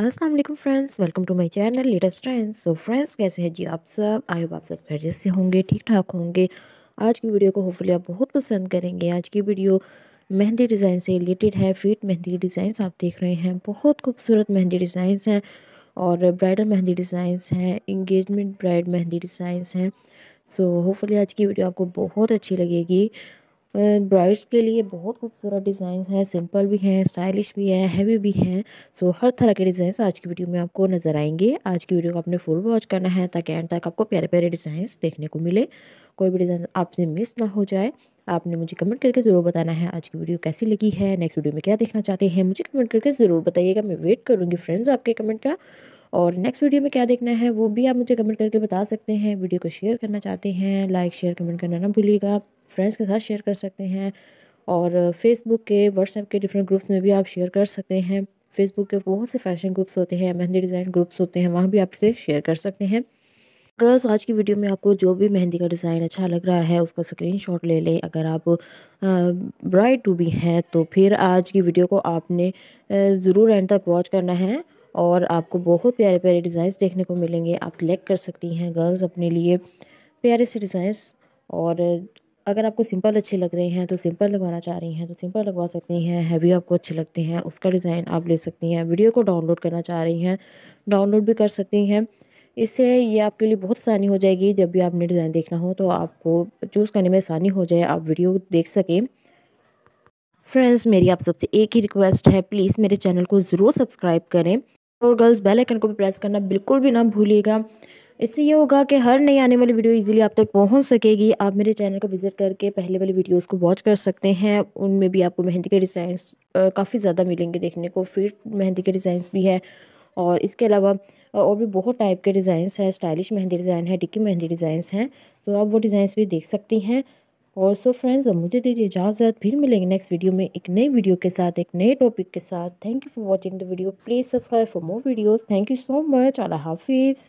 अस्सलाम वालेकुम friends welcome to my channel latest trends so friends कैसे हैं जी आप सब आई होप आप सब खैरियत से होंगे ठीक ठाक होंगे आज की वीडियो को होपफुली आप बहुत पसंद करेंगे आज की वीडियो मेहंदी डिज़ाइन से रिलेटेड है फिट मेहंदी डिजाइन आप देख रहे हैं बहुत खूबसूरत मेहंदी डिज़ाइंस हैं और ब्राइडल मेहंदी डिज़ाइंस हैं इंगेजमेंट ब्राइड मेहंदी डिज़ाइंस हैं सो होपफुली आज की वीडियो आपको बहुत अच्छी लगेगी ब्राइड्स के लिए बहुत खूबसूरत डिज़ाइन हैं सिंपल भी हैं स्टाइलिश भी हैं हैवी भी हैं सो हर तरह के डिज़ाइन आज की वीडियो में आपको नज़र आएंगे आज की वीडियो को आपने फुल वॉच करना है ताकि एंड तक आपको प्यारे प्यारे डिज़ाइन देखने को मिले कोई भी डिज़ाइन आपसे मिस ना हो जाए आपने मुझे कमेंट करके ज़रूर बताना है आज की वीडियो कैसी लगी है नेक्स्ट वीडियो में क्या देखना चाहते हैं मुझे कमेंट करके ज़रूर बताइएगा मैं वेट करूँगी फ्रेंड्स आपके कमेंट का और नेक्स्ट वीडियो में क्या देखना है वो भी आप मुझे कमेंट करके बता सकते हैं वीडियो को शेयर करना चाहते हैं लाइक शेयर कमेंट करना ना भूलिएगा फ्रेंड्स के साथ शेयर कर सकते हैं और फेसबुक uh, के व्हाट्सएप के डिफरेंट ग्रुप्स में भी आप शेयर कर सकते हैं फेसबुक के बहुत से फैशन ग्रुप्स होते हैं मेहंदी डिज़ाइन ग्रुप्स होते हैं वहाँ भी आप इसे शेयर कर सकते हैं गर्ल्स आज की वीडियो में आपको जो भी मेहंदी का डिज़ाइन अच्छा लग रहा है उसका स्क्रीनशॉट ले लें अगर आप ब्राइड टू भी हैं तो फिर आज की वीडियो को आपने uh, ज़रूर एंड तक वॉच करना है और आपको बहुत प्यारे प्यारे डिज़ाइंस देखने को मिलेंगे आप सिलेक्ट कर सकती हैं गर्ल्स अपने लिए प्यारे से डिज़ाइंस और अगर आपको सिंपल अच्छे लग रहे हैं तो सिंपल लगवाना चाह रही हैं तो सिंपल लगवा सकती हैं हैवी आपको अच्छे लगते हैं उसका डिज़ाइन आप ले सकती हैं वीडियो को डाउनलोड करना चाह रही हैं डाउनलोड भी कर सकती हैं इससे ये आपके लिए बहुत आसानी हो जाएगी जब भी आपने डिज़ाइन देखना हो तो आपको चूज़ करने में आसानी हो जाए आप वीडियो देख सकें फ्रेंड्स मेरी आप सबसे एक ही रिक्वेस्ट है प्लीज़ मेरे चैनल को ज़रूर सब्सक्राइब करें और गर्ल्स बेल आइकन को भी प्रेस करना बिल्कुल भी ना भूलिएगा इससे ये होगा कि हर नई आने वाली वीडियो इजीली आप तक पहुंच सकेगी आप मेरे चैनल को विज़िट करके पहले वाली वीडियोस को वॉच कर सकते हैं उनमें भी आपको मेहंदी के डिज़ाइंस काफ़ी ज़्यादा मिलेंगे देखने को फिर मेहंदी के डिज़ाइंस भी है और इसके अलावा और भी बहुत टाइप के डिज़ाइंस हैं स्टाइलिश मेहंदी डिज़ाइन है टिक्की मेहंदी डिज़ाइंस हैं तो आप वो डिज़ाइंस भी देख सकती हैं और सो फ्रेंड्स अब मुझे दीजिए इजाज़त फिर मिलेंगे नेक्स्ट वीडियो में एक नई वीडियो के साथ एक नए टॉपिक के साथ thank you for watching the video please subscribe for more videos thank you so much अल्लाह हाफिज़